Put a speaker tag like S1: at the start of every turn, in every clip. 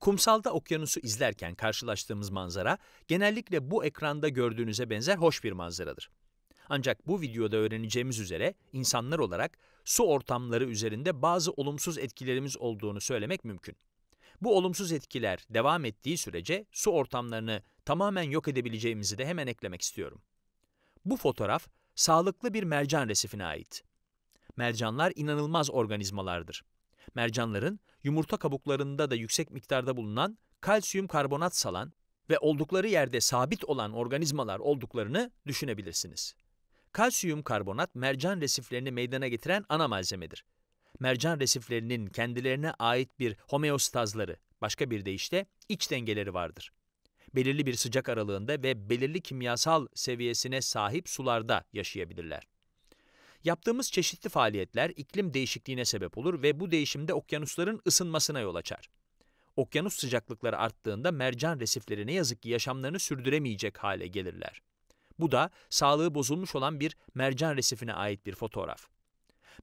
S1: Kumsalda okyanusu izlerken karşılaştığımız manzara genellikle bu ekranda gördüğünüze benzer hoş bir manzaradır. Ancak bu videoda öğreneceğimiz üzere insanlar olarak su ortamları üzerinde bazı olumsuz etkilerimiz olduğunu söylemek mümkün. Bu olumsuz etkiler devam ettiği sürece su ortamlarını tamamen yok edebileceğimizi de hemen eklemek istiyorum. Bu fotoğraf sağlıklı bir mercan resifine ait. Mercanlar inanılmaz organizmalardır. Mercanların yumurta kabuklarında da yüksek miktarda bulunan kalsiyum karbonat salan ve oldukları yerde sabit olan organizmalar olduklarını düşünebilirsiniz. Kalsiyum karbonat mercan resiflerini meydana getiren ana malzemedir. Mercan resiflerinin kendilerine ait bir homeostazları, başka bir deyişle iç dengeleri vardır. Belirli bir sıcak aralığında ve belirli kimyasal seviyesine sahip sularda yaşayabilirler. Yaptığımız çeşitli faaliyetler iklim değişikliğine sebep olur ve bu değişimde okyanusların ısınmasına yol açar. Okyanus sıcaklıkları arttığında mercan resifleri ne yazık ki yaşamlarını sürdüremeyecek hale gelirler. Bu da sağlığı bozulmuş olan bir mercan resifine ait bir fotoğraf.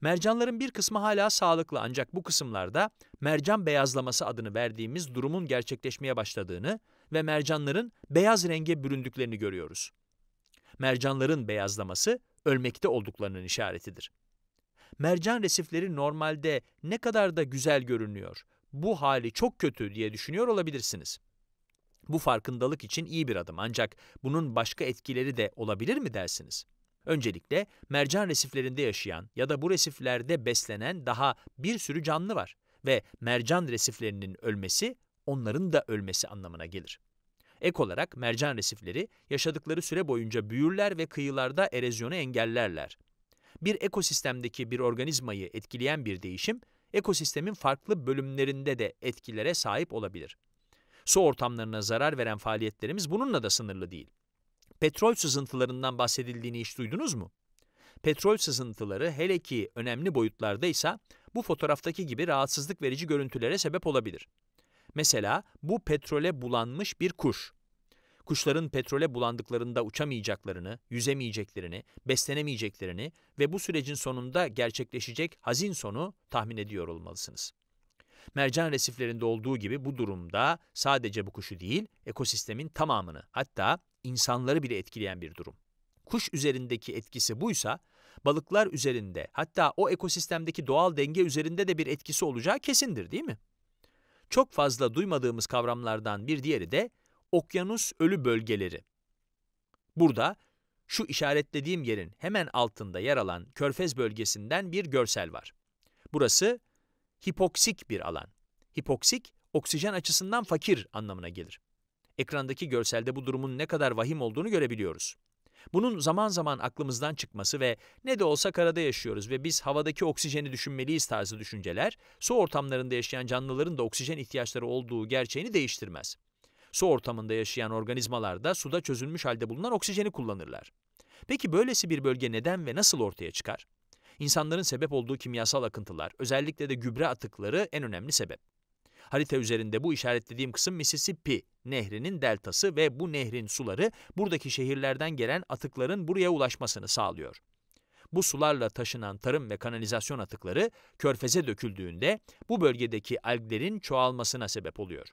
S1: Mercanların bir kısmı hala sağlıklı ancak bu kısımlarda mercan beyazlaması adını verdiğimiz durumun gerçekleşmeye başladığını ve mercanların beyaz renge büründüklerini görüyoruz. Mercanların beyazlaması ölmekte olduklarının işaretidir. Mercan resifleri normalde ne kadar da güzel görünüyor, bu hali çok kötü diye düşünüyor olabilirsiniz. Bu farkındalık için iyi bir adım ancak bunun başka etkileri de olabilir mi dersiniz? Öncelikle mercan resiflerinde yaşayan ya da bu resiflerde beslenen daha bir sürü canlı var ve mercan resiflerinin ölmesi onların da ölmesi anlamına gelir. Ek olarak mercan resifleri yaşadıkları süre boyunca büyürler ve kıyılarda erozyonu engellerler. Bir ekosistemdeki bir organizmayı etkileyen bir değişim, ekosistemin farklı bölümlerinde de etkilere sahip olabilir. Su ortamlarına zarar veren faaliyetlerimiz bununla da sınırlı değil. Petrol sızıntılarından bahsedildiğini hiç duydunuz mu? Petrol sızıntıları hele ki önemli boyutlardaysa bu fotoğraftaki gibi rahatsızlık verici görüntülere sebep olabilir. Mesela bu petrole bulanmış bir kuş. Kuşların petrole bulandıklarında uçamayacaklarını, yüzemeyeceklerini, beslenemeyeceklerini ve bu sürecin sonunda gerçekleşecek hazin sonu tahmin ediyor olmalısınız. Mercan resiflerinde olduğu gibi bu durumda sadece bu kuşu değil, ekosistemin tamamını, hatta insanları bile etkileyen bir durum. Kuş üzerindeki etkisi buysa, balıklar üzerinde, hatta o ekosistemdeki doğal denge üzerinde de bir etkisi olacağı kesindir değil mi? Çok fazla duymadığımız kavramlardan bir diğeri de okyanus ölü bölgeleri. Burada şu işaretlediğim yerin hemen altında yer alan körfez bölgesinden bir görsel var. Burası hipoksik bir alan. Hipoksik, oksijen açısından fakir anlamına gelir. Ekrandaki görselde bu durumun ne kadar vahim olduğunu görebiliyoruz. Bunun zaman zaman aklımızdan çıkması ve ne de olsa karada yaşıyoruz ve biz havadaki oksijeni düşünmeliyiz tarzı düşünceler, su ortamlarında yaşayan canlıların da oksijen ihtiyaçları olduğu gerçeğini değiştirmez. Su ortamında yaşayan organizmalar da suda çözülmüş halde bulunan oksijeni kullanırlar. Peki böylesi bir bölge neden ve nasıl ortaya çıkar? İnsanların sebep olduğu kimyasal akıntılar, özellikle de gübre atıkları en önemli sebep. Harita üzerinde bu işaretlediğim kısım Mississippi nehrinin deltası ve bu nehrin suları buradaki şehirlerden gelen atıkların buraya ulaşmasını sağlıyor. Bu sularla taşınan tarım ve kanalizasyon atıkları körfeze döküldüğünde bu bölgedeki alglerin çoğalmasına sebep oluyor.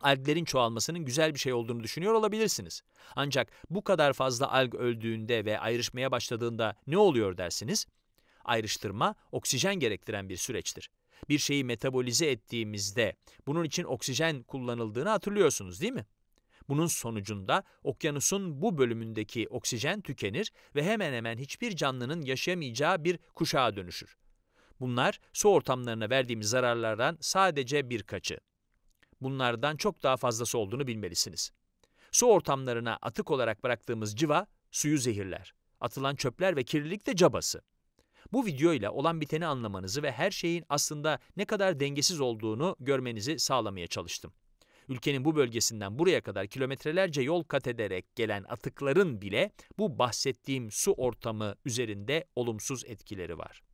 S1: Alglerin çoğalmasının güzel bir şey olduğunu düşünüyor olabilirsiniz. Ancak bu kadar fazla alg öldüğünde ve ayrışmaya başladığında ne oluyor dersiniz? Ayrıştırma oksijen gerektiren bir süreçtir bir şeyi metabolize ettiğimizde bunun için oksijen kullanıldığını hatırlıyorsunuz değil mi? Bunun sonucunda okyanusun bu bölümündeki oksijen tükenir ve hemen hemen hiçbir canlının yaşayamayacağı bir kuşağa dönüşür. Bunlar su ortamlarına verdiğimiz zararlardan sadece birkaçı. Bunlardan çok daha fazlası olduğunu bilmelisiniz. Su ortamlarına atık olarak bıraktığımız civa suyu zehirler. Atılan çöpler ve kirlilik de cabası. Bu videoyla olan biteni anlamanızı ve her şeyin aslında ne kadar dengesiz olduğunu görmenizi sağlamaya çalıştım. Ülkenin bu bölgesinden buraya kadar kilometrelerce yol kat ederek gelen atıkların bile bu bahsettiğim su ortamı üzerinde olumsuz etkileri var.